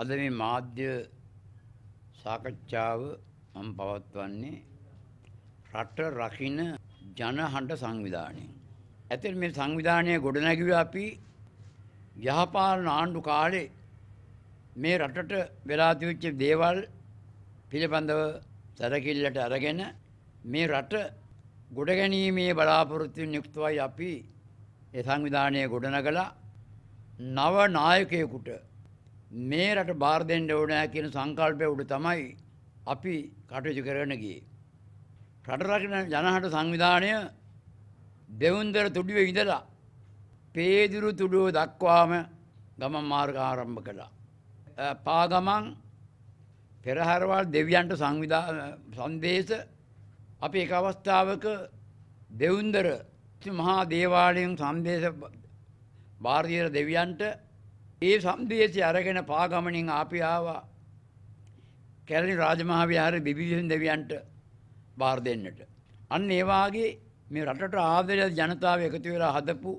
අද මේ මාධ්‍ය සාකච්ඡාව මම පවත්වන්නේ රට රකින ජනහඬ සංවිධානය. ඇතර මේ සංවිධානය ගොඩනැගුවේ අපි යහපාලන ආණ්ඩු කාලේ මේ රටට වෙලා තිබිච්ච දේවල් පිළිබඳව සැලකිල්ලට අරගෙන මේ රට ගොඩ ගැනීමේ බලාපොරොත්තුවෙන් යුක්තවයි අපි ඒ සංවිධානය ගොඩනගලා නව නායකයෙකුට මේ රට බාර දෙන්න ඕනෑ කියන සංකල්පය උඩ තමයි අපි කටයුතු කරගෙන ගියේ. රට රකින ජනහට සංවිධානය දෙවුන්දර තුඩුවේ ඉඳලා පේදුරු තුඩුව දක්වාම ගමන් මාර්ග ආරම්භ කළා. පාගමන් පෙරහරවල් දෙවියන්ට සංවිධා සංදේශ අපි එක අවස්ථාවක දෙවුන්දර මහා දේවාලයෙන් සංදේශ භාරතීය දෙවියන්ට ඒ සම්දේශය අරගෙන පාගමනින් අපි ආවා කැලණි රාජමහා විහාරේ බිබිසෙන් දෙවියන්ට බාර දෙන්නට. අන්න ඒ වාගේ මේ රටට ආදරය ජනතාව එකතු වෙලා හදපු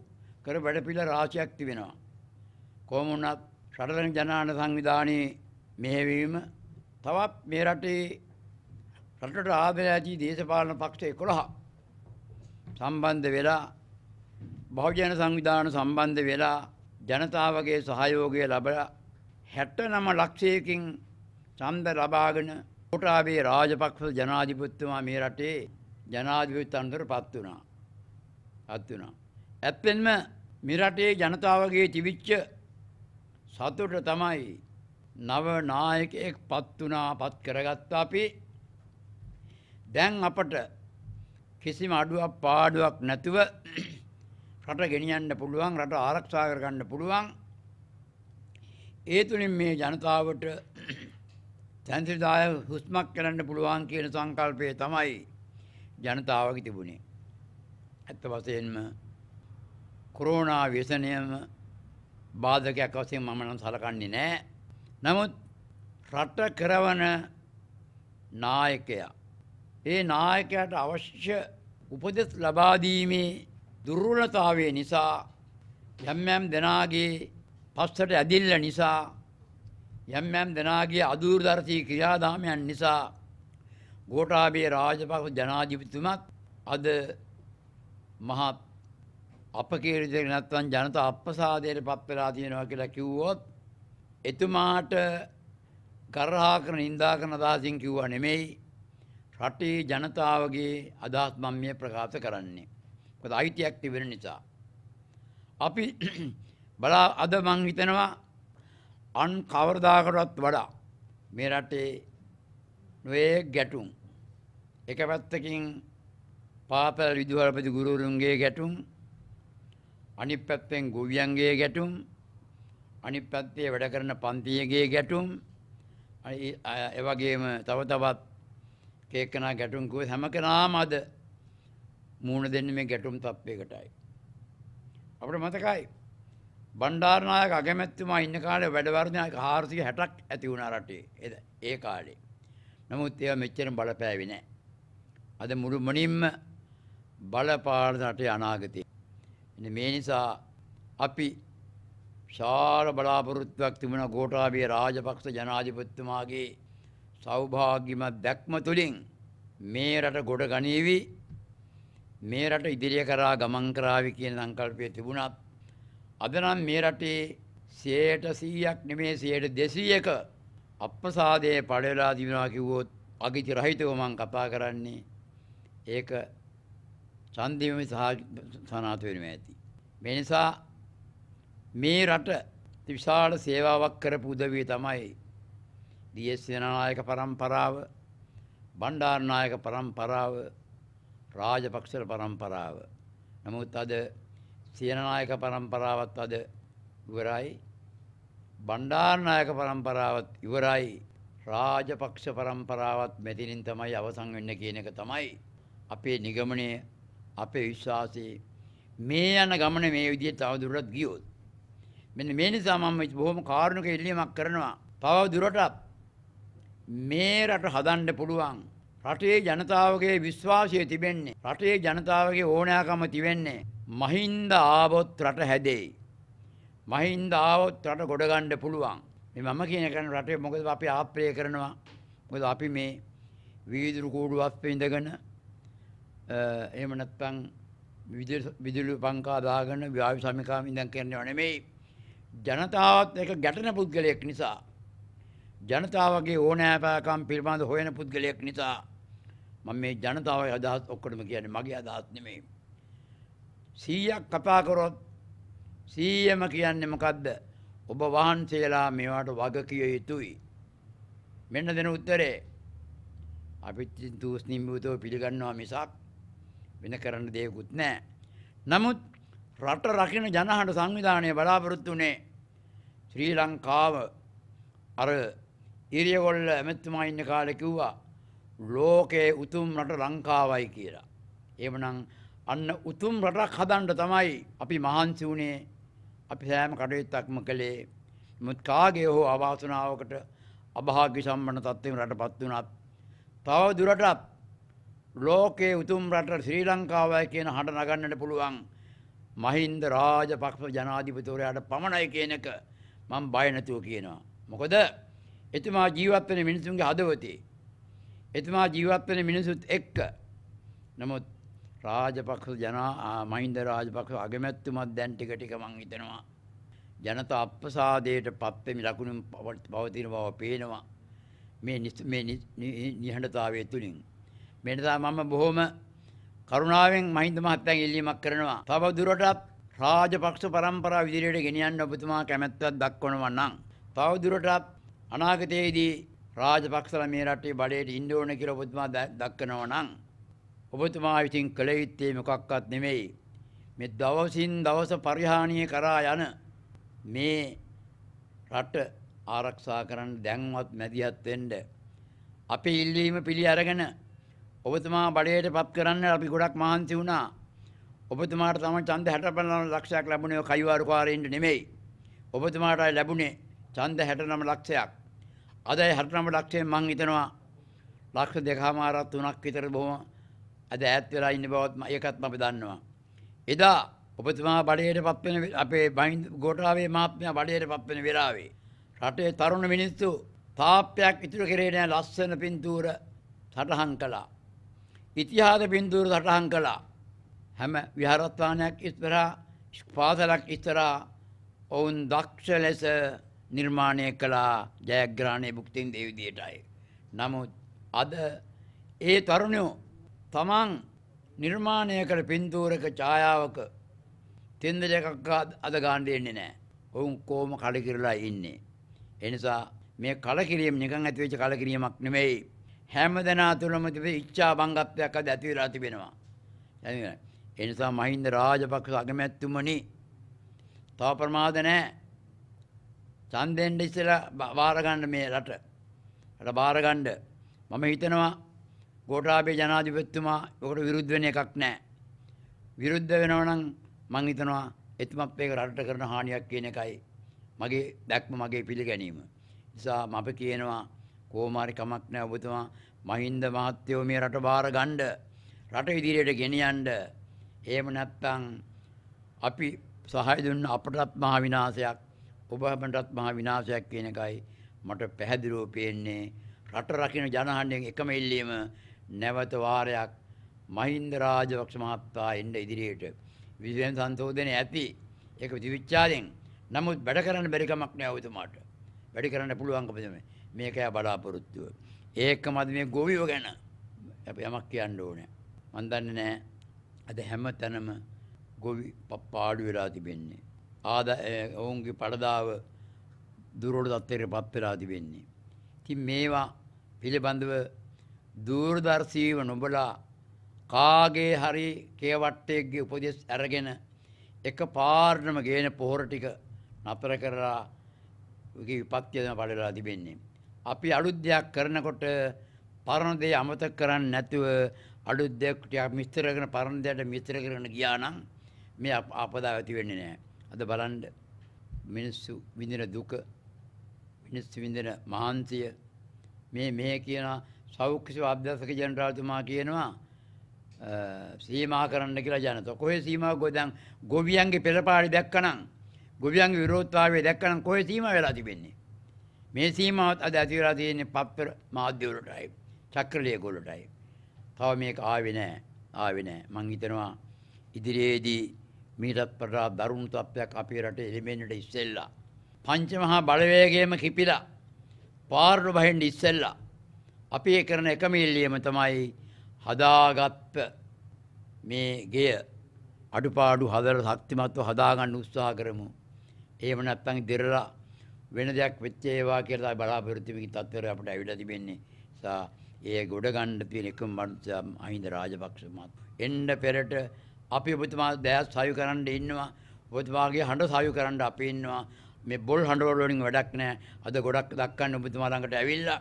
කර වැඩපිළිවෙල රාශියක් තිබෙනවා. කොහොම වුණත් රටරන් ජනාන සංවිධානයේ මෙහෙවීම තවත් මේ රටේ රටට ආදරය දේශපාලන පක්ෂ 11 සම්බන්ධ වෙලා බහුජන සංවිධාන සම්බන්ධ වෙලා ජනතාවගේ සහයෝගය ලබලා 69 ලක්ෂයකින් සම්ද ලබාගෙන කොටාබේ රාජපක්ෂ ජනාධිපතිතුමා මේ රටේ ජනාධිපති තනතුරටපත් වුණා. පත් වුණා. ඇත්තෙන්ම මේ රටේ ජනතාවගේ තිබිච්ච සතුට තමයි නව නායකයෙක් පත් වුණා පත් කරගත්තා අපි. දැන් අපට කිසිම අඩුවක් පාඩුවක් නැතුව රට ගෙනියන්න පුළුවන් රට ආරක්ෂා කරගන්න පුළුවන් ඒ තුලින් මේ ජනතාවට තන්ත්‍රදාය හුස්මක් කරන්න පුළුවන් කියන සංකල්පය තමයි ජනතාවගේ තිබුණේ. ඇත්ත වශයෙන්ම කොරෝනා ව්‍යසනයම බාධකයක් වශයෙන් මම නම් සලකන්නේ නැහැ. නමුත් රට කරවන නායකයා ඒ නායකයාට අවශ්‍ය උපදෙස් ලබා දීමේ දුර්වලතාවය නිසා යම් යම් දෙනාගේ පස්සට ඇදිල්ල නිසා යම් යම් දෙනාගේ අදූර්දර්ශී ක්‍රියාදාමයන් නිසා ගෝඨාභය රාජපක්ෂ ජනාධිපතිතුමත් අද මහත් අපකීර්තියක් නැත්නම් ජනතා අප්‍රසාදයට පත් වෙලා තියෙනවා කියලා කිව්වොත් එතුමාට ගරහා කරන නිඳා කරන අදහසින් කිව්වා නෙමෙයි රටේ ජනතාවගේ අදහස් මම මේ ප්‍රකාශ කරන්නේ මොකද අයිතියක් තිබෙන නිසා. අපි බලා අද මං හිතනවා අන් කවරදාකටවත් වඩා මේ රටේ නොයේ ගැටුම් එක පැත්තකින් පාපැල් විදුහල්පති ගුරුවරුන්ගේ ගැටුම් අනිත් පැත්තෙන් ගොවියන්ගේ ගැටුම් අනිත් පැත්තේ වැඩ කරන පන්තියගේ ගැටුම් එවගේම තව තවත් කේකනා ගැටුම් කිව්ව හැම කෙනාම අද මූුණ දෙන්න මේ ගැටුම් තත්ත්වයකටයි. අපට මතකයි බණ්ඩාරනායක අගමැත්තුමා ඉන්න කාලේ වැඩවර්ධනයක හාරසික හැටක් ඇති වුණ රටේ එද ඒ කාලේ. නමුත් ඒව මෙච්චරම් බලපෑවි නෑ. අද මුළු මනින්ම බලපාර්දනට අනාගතය. මේ නිසා අපි ශාල බලාපොරොත්තුවක් තිබුණ ගෝටාබිය රාජපක්ෂ ජනාධිපත්තුමාගේ සෞභාගිමත් දැක්ම තුළින් මේ රට ගොඩ ගනීවී මේ රට ඉදිරිය කරා ගමන් කරාවි කියන සංකල්පය තිබුණත් අද නම් මේ රටේ 100ට 100ක් නෙමෙයි 100ට 200ක අප්‍රසාදයේ පඩවලා දිනවා කිව්වොත් අගිති රහිතව මම කතා කරන්නේ ඒක සන්ධිමේ සනාත වෙනවා ඇති. මේ නිසා මේ රට විශාල සේවාවක් කරපු උදවිය තමයි ඩී.එස්. සේනානායක පරම්පරාව, බණ්ඩාරනායක පරම්පරාව රාජපක්ෂ පරම්පරාව. නමුත් අද සේනනායක පරම්පරාවත් අද ඉවරයි. බණ්ඩාරනායක පරම්පරාවත් ඉවරයි. රාජපක්ෂ පරම්පරාවත් මෙතනින් තමයි අවසන් වෙන්න කියන එක තමයි අපේ නිගමනය, අපේ විශ්වාසය. මේ යන ගමන මේ විදිහට තවදුරටත් ගියොත් මෙන්න මේ නිසා මම බොහොම කාරුණික ඉල්ලීමක් කරනවා. තව දුරටත් මේ රට හදන්න පුළුවන් රටේ ජනතාවගේ විශ්වාසය තිබෙන්නේ. රටේ ජනතාවගේ ඕනෑකම තිබෙන්නේ. මහින්ද ආවොත් රට හැදෙයි. මහින්ද ආවොත් රට ගොඩගන්න පුළුවන්. මේ මම කියන කරන රටේ මොකද අපි ආප්‍රය කරනවා. මොකද අපි මේ වීදුරු කූඩු අස්පේ ඉඳගෙන එහෙම නැත්නම් විදුලි පංකා දාගෙන ව්‍යාපෘ සමිකාව ඉඳන් කරනව නෙමෙයි. ජනතාවත් එක ගැටෙන පුද්ගලයෙක් නිසා ජනතාවගේ ඕනෑපෑකම් පිළිබඳ හොයන පුද්ගලයෙක් නිසා මම මේ ජනතාවගේ අදහස් ඔක්කොටම කියන්නේ මගේ අදහස් නෙමෙයි. 100ක් කතා කරොත් 100ම කියන්නේ මොකද්ද? ඔබ වහන්සේලා මේවට වග කිය යුතුයි. මෙන්න දෙන උත්තරේ අපි දූෂ්ණීභූතව පිළිගන්නවා මිසක් වෙන කරන්න දෙයක්වත් නැහැ. නමුත් රට රකින ජනහඬ සංවිධානය බලාපොරොත්තු වුණේ ශ්‍රී ලංකාව අර ඉරියගොල්ල ඇමැතුමා ඉන්න කාලේ කිව්වා ලෝකයේ උතුම් රට ලංකාවයි කියලා. එමනම් අන්න උතුම් රටක් හදන්ඩ තමයි අපි මහන්සි වුණේ අපි සෑම කටයුත්තක්ම කළේ මුත් කාගේ හෝ අවාසනාවකට අභාගි සම්බන තත්ත්වම රට පත්වනත් තව දුරටත් ලෝකයේ උතුම් රට ශ්‍රී ලංකාවය කියන හට නගන්නට පුළුවන් මහින්ද රාජ පක්ෂ ජනාධිපතවරයාට පමණයි කියනක මං බයනැතුව කියනවා. මොකද එතුමා ජීවත්වන මිනිසුන්ගේ හදවතේ එතුමා ජීවත් වෙන මිනිසුත් එක්ක නමුත් රාජපක්ෂ ජනා මහින්ද රාජපක්ෂ අගමැතිතුමත් දැන් ටික ටික මං හිතනවා ජනතා අප්‍රසාදයට පත් වෙමි ලකුණු පවතින බව පේනවා මේ මේ නිහඬතාවය තුලින් මේ නිසා මම බොහොම කරුණාවෙන් මහින්ද මහත්තයන් ඉල්ලීමක් කරනවා තව දුරටත් රාජපක්ෂ පරම්පරාව ඉදිරියට ගෙනියන්න ඔබතුමා කැමැත්තක් දක්වනවා නම් තව දුරටත් අනාගතයේදී රාජපක්ෂලා මේ රටේ බඩේට ඉන්න ඕන කියලා ඔබතුමා දක්වනවා නම් ඔබතුමා විසින් කළ යුත්තේ මොකක්වත් නෙමෙයි. මේ දවසින් දවස පරිහානිය කරා යන මේ රට ආරක්ෂා කරන්න දැන්වත් මැදිහත් වෙන්න අපි ඉල්ලීම පිළි අරගෙන ඔබතුමා බඩේට පත් කරන්න අපි ගොඩක් මහන්සි වුණා. ඔබතුමාට තම ඡන්ද 69 ලක්ෂයක් ලැබුණේ කයිවාරු කාරෙන්න නෙමෙයි. ඔබතුමාට ලැබුණේ ඡන්ද 69 ලක්ෂයක්. අද හරනම ලක්ෂයෙන් මං හිතනවා ලක්ෂ දෙකමාරක් තුනක් විතර බොහොම අද ඈත් වෙලා ඉන්න බවත් ඒකත් අපි දන්නවා. එදා ඔබතුමා බඩේටපත් වෙන අපේ බයින් ගෝඨාවේ මාත්මයා බඩේටපත් වෙන වෙලාවේ රටේ තරුණ මිනිස්සු තාප්පයක් ඉතුරු කරේ නැහැ ලස්සන පින්තූර සටහන් කළා. ඉතිහාස පින්තූර සටහන් කළා. හැම විහාරස්ථානයක් ඉස්සරහා පාසලක් ඉස්සරහා ඔවුන් දක්ෂ ලෙස නිර්මාණය කළා ජයග්‍රහණය භුක්තින් දේවිදියටයි. නමුත් අද ඒ තරුණයෝ තමන් නිර්මාණය කළ පින්තූරක ඡායාවක තෙන්ද දෙකක් අද ගාන්න දෙන්නේ නැහැ. ඔවුන් කොහොම කලකිරලා ඉන්නේ. එනිසා මේ කලකිරීම නිකන් ඇතිවෙච්ච කලකිරීමක් නෙමෙයි. හැමදෙනා තුළම තිබෙන ඉච්ඡා බංගත්වයක් අද ඇති වෙලා තිබෙනවා. එනිසා මහින්ද රාජපක්ෂ අගමැතිතුමනි තව ප්‍රමාද නැහැ. ඡන්දෙන් ඉස්සලා බාර ගන්න මේ රට. රට බාර ගන්න. මම හිතනවා ගෝඨාභය ජනාධිපතිතුමා ඔකට විරුද්ධ වෙන එකක් නැහැ. විරුද්ධ වෙනවා නම් මං හිතනවා එතුමත් මේක රටට කරන හානියක් කියන එකයි මගේ දැක්ම මගේ පිළිගැනීම. නිසා මම කියනවා කොහොමාරි කමක් නැහැ ඔබතුමා මහින්ද මහත්තයෝ මේ රට බාර ගන්න රට ඉදිරියට ගෙනියන්න. එහෙම නැත්නම් අපි සහාය දුන්න අපටත් මහ විනාශයක් ඔබමටත් මහා විනාශයක් කියන එකයි මට පැහැදිලිව පේන්නේ රට රකින්න ජනහඬෙන් එකම ඉල්ලීම නැවත වාරයක් මහින්ද රාජපක්ෂ මහතා එන්න ඉදිරියට විශේෂයෙන් සන්තෝෂයෙන් ඇති ඒක විවිච්ඡාදෙන් නමුත් වැඩ කරන්න බැරි කමක් නෑ ඔබතුමාට වැඩ කරන්න පුළුවන්කම තමයි මේකයි බලාපොරොත්තුව ඒකම අද මේ ගොවියෝ ගැන අපි යමක් කියන්න ඕනේ මන් දන්නේ නෑ අද හැම තැනම ගොවි පාඩු වෙලා තිබෙන්නේ ආද ඔවුන්ගේ පඩදාව දුරෝඩ තත්වයට පත්වෙලාදි වෙන්නේ. තින් මේවා පිළිබඳව දූර්දර්ශීව නොබලා කාගේ හරි කේවට්ටයෙක්ගේ උපදෙස් ඇරගෙන එක පාර්ණම ගේන පොහොර ටික නතර කරලා විපත්තියදම පඩලා තිබෙන්නේ. අපි අලුද්‍යයක් කරනකොට පරණදේ අමතක් කරන්න නැතුව අලුද්‍යයක් මිස්තරගෙන පරණදයට මිස්තර කරන ගියානම් මේ අපදා ඇති වෙන්නේ නෑ. අද බලන්ඩ මිනිස්සු විඳින දුක මිනිස්සු විඳෙන මහන්සිය මේ මේ කියන සෞඛ්‍ය අභ්‍යසක ජනරාල්තුමා කියනවා සීමා කරන්න කියලා ජනත කොහ සීමාව ගොදන් ගොවියන්ගේ පෙළපාඩි දැක්කනම් ගොවියන් විරෝත්තාවය දැක්කනම් කොහ සීම වෙලා තිබෙන්නේ මේ සීමාවත් අද ඇතිවලා තියෙන්නේ පප්පර මාධ්‍යවලටයි චක්‍රලය ගොලටයි තව මේක ආවෙ නෑ ආවෙ නෑ මං හිතනවා ඉදිරියේදී මීටත් පටා දරුණු තත්ත්වයක් අපේ රට එළිමෙන්නට ඉස්සෙල්ලා. පංචමහා බලවේගේම කිපිලා පාර්ඩු බහින්ඩ ඉස්සෙල්ලා. අපේ කරන එකමිල්ලියම තමයි හදාගත්ත මේ ගෙය අඩුපාඩු හදර ශක්තිමත්ව හදාගන්න උත්සා කරමු. ඒම නැත්තං දෙරලා වෙන දෙයක් වෙච්චේවා කියලා බලාපොරොත්තුමකි තත්වර අපට ඇවිල තිබෙන්නේ සා ඒ ගොඩ ගණ්ඩ තියෙන එකම මනුසම් අහින්ද රාජපක්ෂමත්. එන්ඩ පෙරට අපි ඔබතුමා දෑස් සයු කරන්න ඉන්නවා ඔබතුමාගේ හඬ සයු කරන්න අපි ඉන්නවා මේ බොල් හඬවලවලින් වැඩක් නෑ අද ගොඩක් දක්කන්න ඔබතුමා ළඟට ඇවිල්ලා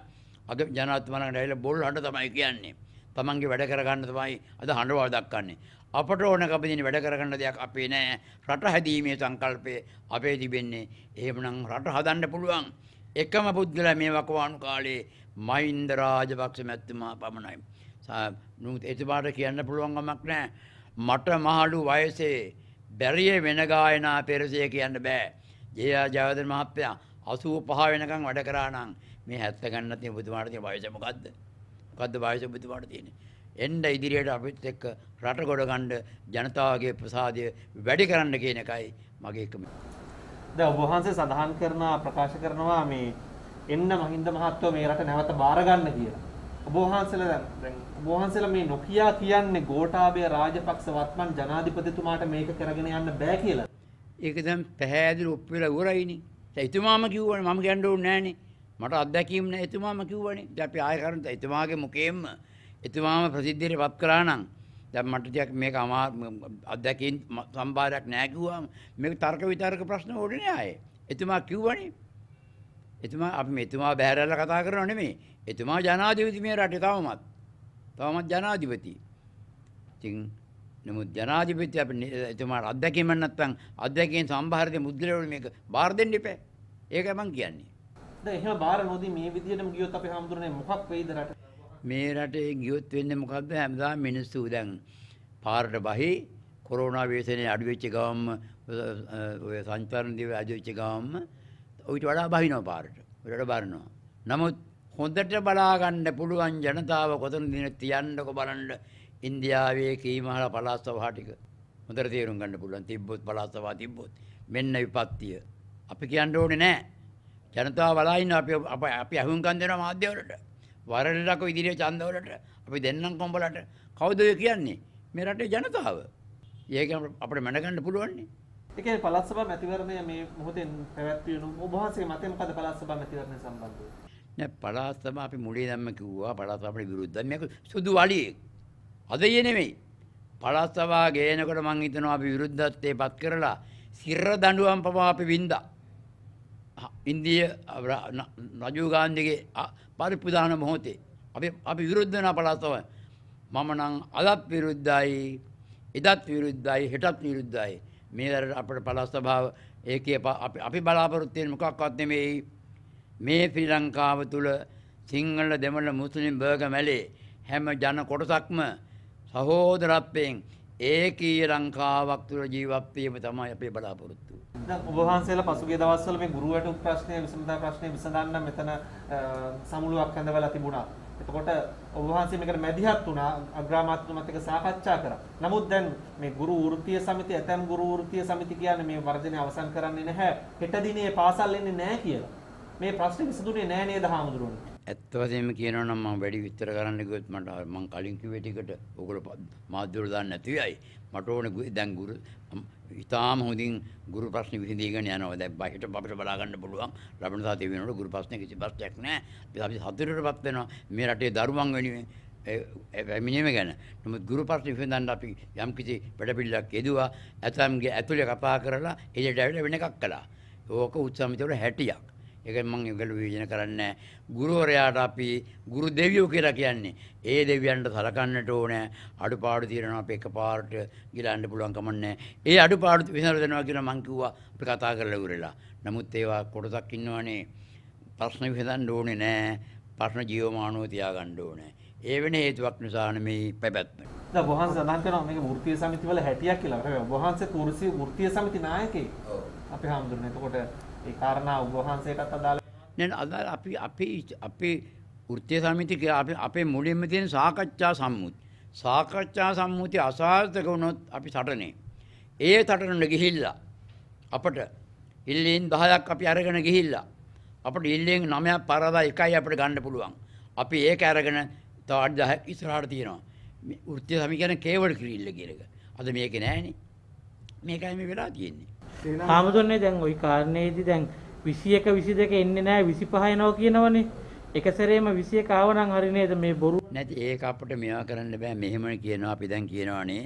අද ජනාධිපතිතුමා ළඟට ඇවිල්ලා බොල් හඬ තමයි කියන්නේ තමන්ගේ වැඩ කරගන්න තමයි අද හඬවල් දක්කන්නේ අපට ඕන කපදින වැඩ කරගන්න දෙයක් අපේ නෑ රට හැදීමේ සංකල්පය අපේ තිබෙන්නේ එහෙමනම් රට හදන්න පුළුවන් එකම පුද්ගලයා මේ වකවානු කාලේ මහින්ද රාජපක්ෂ මැතිතුමා පමණයි. එතුමාට කියන්න පුළුවන් ගමක් නෑ මට මහලු වයසේ බැරිය වෙන ගායනා පෙරසය කියන්න බෑ. ජයා ජාවදර මහත්තයා අසූ පහ වෙනකම් වැඩ කරානම් මේ හැත්ත ගන්න තියෙන බුදුමාට තියෙන වයස මොකද්ද? මොකද්ද වයස බුදුමාට තියෙන්නේ? එන්න ඉදිරියට අපිත් එක්ක රට ගොඩ ගන්න ජනතාවගේ ප්‍රසාදය වැඩි කරන්න කියන එකයි මගේ එකම. දැන් ඔබ වහන්සේ සඳහන් කරන ප්‍රකාශ කරනවා මේ එන්න මහින්ද මහත්තයෝ මේ රට නැවත බාර ගන්න කියලා. ඔබවහන්සේලා දැන් ඔබවහන්සේලා මේ නොකියා කියන්නේ ගෝඨාභය රාජපක්ෂ වත්මන් ජනාධිපතිතුමාට මේක කරගෙන යන්න බෑ කියලා. ඒක දැන් පැහැදිලි ඔප්පු වෙලා ඉවරයිනේ. දැන් එතුමාම කිව්වනේ මම කියන්න ඕනේ නෑනේ. මට අත්දැකීම් නෑ එතුමාම කිව්වනේ. දැන් අපි ආයෙ කරන් එතුමාගේ මුකේම එතුමාම ප්‍රසිද්ධියට පත් කළා නම් දැන් මට ටිකක් මේක අමා අත්දැකීම් සම්භාරයක් නෑ කිව්වම මේක තර්ක විතර්ක ප්‍රශ්න ඕනේ නෑ ආයේ. එතුමා කිව්වනේ එතුමා අපි මෙතුමා බැහැරලා කතා කරනව නෙමෙයි. එතුමා ජනාධිපති මේ රටේ තවමත්. තවමත් ජනාධිපති. ඉතින් නමුත් ජනාධිපති අපි එතුමාට අත්දැකීම නැත්නම් අත්දැකීම් සම්භාරයේ මුද්‍රණය මේක බාර දෙන්න එපා. ඒකයි මම කියන්නේ. දැන් එහෙම බාර නොදී මේ විදියටම ගියොත් අපි හැමදෙරනේ මොකක් වෙයිද රට? මේ රටේ ගියොත් වෙන්නේ මොකද්ද? හැමදාම මිනිස්සු දැන් පාරට බහි කොරෝනා වේසනේ අඩු වෙච්ච ගාම්ම ඔය සංචාරණ දිව අඩු වෙච්ච ගාම්ම ඔයිට වඩා බහිනෝ පාරට ට බරනවා. නමුත් හොඳට බලාගන්න පුළුවන් ජනතාව කොතන දින තියන්නක බලන්ඩ ඉන්දියාවේ කීමහල පලාස්සවහටික හොඳර තේරුම් ගන්න පුළුවන් තිබ්බොත් පලාස්සවා තිබ්බොත් මෙන්න විපත්තිය. අපි කියන්න ඕනෙ නෑ. ජනතාව බලායින්න අප අප අපි ඇහුම්කන් දෙෙන මාධ්‍යවලට වරලක ඉදිරිය චන්දවලට අපි දෙන්නම් කොම්බලට කෞදය කියන්නේ මෙරටේ ජනතාව. ඒක අපට මැනගන්න පුළුවන්නේ ඒ කියන්නේ පළාත් සභා මැතිවරණය මේ මොහොතෙන් පැවැත්වෙනු ඔබ වහන්සේ මතය මොකද පළාත් සභා මැතිවරණය සම්බන්ධව? නෑ පළාත් සභා අපි මුලින් දැම්ම කිව්වා පළාත් සභාවට විරුද්ධයි මේක සුදු වලියෙක්. අද ඊයේ නෙමෙයි. පළාත් සභා ගේනකොට මං හිතනවා අපි විරුද්ධත්වයේ පත් කරලා සිර දඬුවම් පවා අපි වින්දා. ඉන්දිය රජු ගාන්ධිගේ පරිප්‍රධාන මොහොතේ අපි අපි විරුද්ධ වෙන පළාතව මම නම් අදත් විරුද්ධයි එදත් විරුද්ධයි හෙටත් විරුද්ධයි මේ වැරට අපට පලස්ථභාව ඒක අපි බලාපොරොත්තියෙන් මොකක්වත් නෙමෙයි මේ ශ්‍රී ලංකාව තුළ සිංහල දෙමළ මුස්ලිම් බර්ග මැලේ හැම ජන කොටසක්ම සහෝදරත්වයෙන් ඒකී ලංකාවක් තුළ ජීවත්වීම තමයි අපේ බලාපොරොත්තු. ඔබහන්සේලා පසුගිය දවස්වල මේ ගුරු වැටුප් ප්‍රශ්නය විසඳා ප්‍රශ්නය විසඳන්න මෙතන සමුළුවක් ඇඳවලා තිබුණා. එතකොට ඔබ වහන්සේ මේකට මැදිහත් වුණා අග්‍රාමාත්‍යතුමත් එක්ක සාකච්ඡා කරා. නමුත් දැන් මේ ගුරු වෘත්තීය සමිතිය ඇතැම් ගුරු වෘත්තීය සමිති කියන්නේ මේ වර්ජනය අවසන් කරන්නේ නැහැ. හෙට දිනේ පාසල් එන්නේ නැහැ කියලා. මේ ප්‍රශ්නේ විසඳුනේ නැහැ නේද හාමුදුරුවනේ? ඇත්ත වශයෙන්ම කියනවා නම් මම වැඩි විස්තර කරන්න ගියොත් මට මම කලින් කිව්වේ ටිකට ඔයගොල්ලෝ මාධ්‍යවල දාන්න නැති වෙයි. මට ඕනේ දැන් ගුරු ඉතාම හොඳින් ගුරු ප්‍රශ්න විසඳීගෙන යනවා. දැන් බහිට අපිට බලා ගන්න පුළුවන් ලබනදා දෙවියනට ගුරු ප්‍රශ්න කිසි ප්‍රශ්නයක් නැහැ. අපි හදිරටපත් වෙනවා. මේ රටේ දරුවන් වෙනුවෙන් පැමිණීම ගැන. නමුත් ගුරු ප්‍රශ්න විසඳන්න අපි යම් කිසි වැඩපිළිවෙලක් යෙදුවා. ඇතම්ගේ ඇතුලේ කපා කරලා එළියට ඇවිල්ලා වෙන එකක් කළා. ඕක උත්සමිතවල හැටියක්. ඒක මම ඒගොල්ලෝ විවේචන කරන්නේ නැහැ. ගුරුවරයාට අපි ගුරු දෙවියෝ කියලා කියන්නේ. ඒ දෙවියන්ට සලකන්නට ඕනේ. අඩුපාඩු තියෙනවා අපි එකපාරට ගිලන්න පුළුවන් කමක් නැහැ. ඒ අඩුපාඩු විසඳනවා කියලා මම කිව්වා අපි කතා කරලා ඉවරලා. නමුත් ඒවා කොටසක් ඉන්නවනේ. ප්‍රශ්න විසඳන්න ඕනේ නැහැ. ප්‍රශ්න ජීවමානව තියාගන්න ඕනේ. ඒ වෙන හේතුවක් නිසා නෙමෙයි පැවැත්ම. දැන් වහන්සේ සඳහන් කරනවා මේක වෘත්තීය සමිතිවල හැටියක් කියලා. වහන්සේ කුරුසිය වෘත්තීය සමිති නායකයෙක්. අපි හාමුදුරනේ. එතකොට ඒ කාරණා ඔබ වහන්සේටත් අදාළ නෑ අදාළ අපි අපේ අපේ වෘත්තීය සමිති අපි අපේ මුලින්ම තියෙන සාකච්ඡා සම්මුති සාකච්ඡා සම්මුති අසාර්ථක වුණොත් අපි සටනේ ඒ සටනට ගිහිල්ලා අපට ඉල්ලීම් 10ක් අපි අරගෙන ගිහිල්ලා අපට ඉල්ලීම් 9ක් පරාදා එකයි අපිට ගන්න පුළුවන් අපි ඒක අරගෙන තව 10ක් ඉස්සරහට තියෙනවා වෘත්තය සමි කියන කේවල් කිරිල්ල කියන එක. අද මේක නෑනේ. මේකයි මේ වෙලා තියෙන්නේ. හාමුදුරනේ දැන් ওই කාරණේදී දැන් 21 22 එන්නේ නැහැ 25 එනවා කියනවනේ. එක සැරේම 21 ආවනම් හරි නේද මේ බොරු? නැති ඒක අපිට මේවා කරන්න බෑ. මෙහෙම කියනවා අපි දැන් කියනවානේ.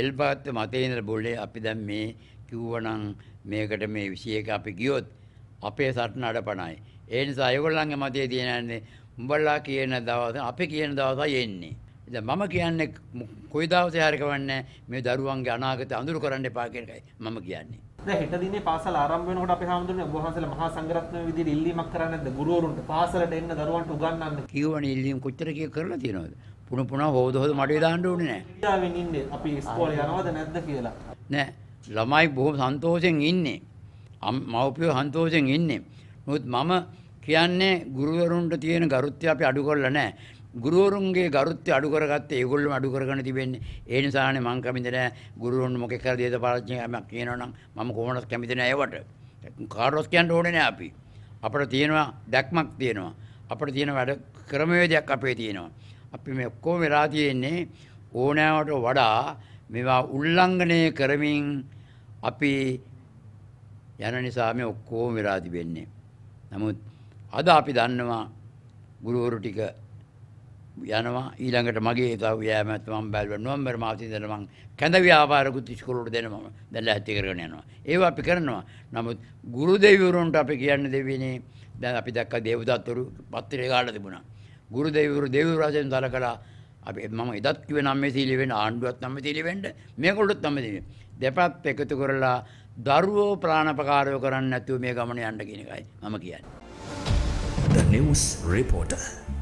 එල්පාත්ත මතේ ඉඳලා බොල්ලේ අපි දැන් මේ කිව්වනම් මේකට මේ 21 අපි ගියොත් අපේ සටන අඩපණයි. ඒ නිසා ඒගොල්ලන්ගේ මතයේ තියෙනන්නේ උඹලා කියන දවස අපි කියන දවසයි එන්නේ. ඉතින් මම කියන්නේ කොයි දවසේ හරි කවන්නේ මේ දරුවන්ගේ අනාගතය අඳුර කරන්න එපා කියන එකයි මම කියන්නේ. දැන් හෙට දිනේ පාසල ආරම්භ වෙනකොට අපේ හාමුදුරනේ ඔබ වහන්සේලා මහා සංඝරත්න විදිහට ඉල්ලීමක් කරන්නේ නැද්ද ගුරුවරුන්ට පාසලට එන්න දරුවන්ට උගන්වන්න කියවනේ ඉල්ලීම් කොච්චර කිය කරලා තියෙනවද පුන පුනා හොද හොද මඩේ දාන්න ඕනේ නැහැ ඉන්දියාවෙන් ඉන්නේ අපි ඉස්කෝලේ යනවද නැද්ද කියලා නෑ ළමයි බොහොම සන්තෝෂෙන් ඉන්නේ මව්පියෝ සන්තෝෂෙන් ඉන්නේ නමුත් මම කියන්නේ ගුරුවරුන්ට තියෙන ගරුත්වය අපි අඩු කරලා නැහැ ගුරුවරුන්ගේ ගරුත්‍ය අඩු කරගත්තේ ඒගොල්ලෝ අඩු කරගෙන තිබෙන්නේ. ඒ නිසානේ මං කැමති නෑ ගුරුවරුන් මොකෙක් කර දේශපාලනඥයෙක් කියනවනම් මම කොහොමද කැමති නෑ ඒවට. කාර්ලොස් කියන්න ඕනේ නෑ අපි. අපිට තියෙනවා දැක්මක් තියෙනවා. අපිට තියෙන වැඩ ක්‍රමවේදයක් අපේ තියෙනවා. අපි මේ ඔක්කොම වෙලා තියෙන්නේ ඕනෑවට වඩා මේවා උල්ලංඝනය කරමින් අපි යන නිසා මේ ඔක්කොම වෙලා තිබෙන්නේ. නමුත් අද අපි දන්නවා ගුරුවරු ටික යනවා ඊළඟට මගේ එකව යෑමත් මම බැලුවා නොවැම්බර් මාසයේ ඉඳලා මම කැඳ ව්‍යාපාරකුත් ඉස්කෝලේට දෙනවා දැන් ලැහැත්ති කරගෙන යනවා ඒවා අපි කරනවා නමුත් ගුරු දෙවිවරුන්ට අපි කියන්නේ දෙවියනේ දැන් අපි දැක්ක දේවදත්තරු පත්‍රය ගාලා තිබුණා ගුරු දෙවිවරු දෙවිවරු වශයෙන් සලකලා අපි මම එදත් කිව්වේ නම් මේ සීලෙ වෙන්න ආණ්ඩුවත් නම් මේ සීලෙ වෙන්න මේකොල්ලොත් නම් මේ දෙපත් එකතු කරලා දරුවෝ ප්‍රාණපකාරය කරන්නේ නැතුව මේ ගමන යන්න කියන එකයි මම කියන්නේ The news reporter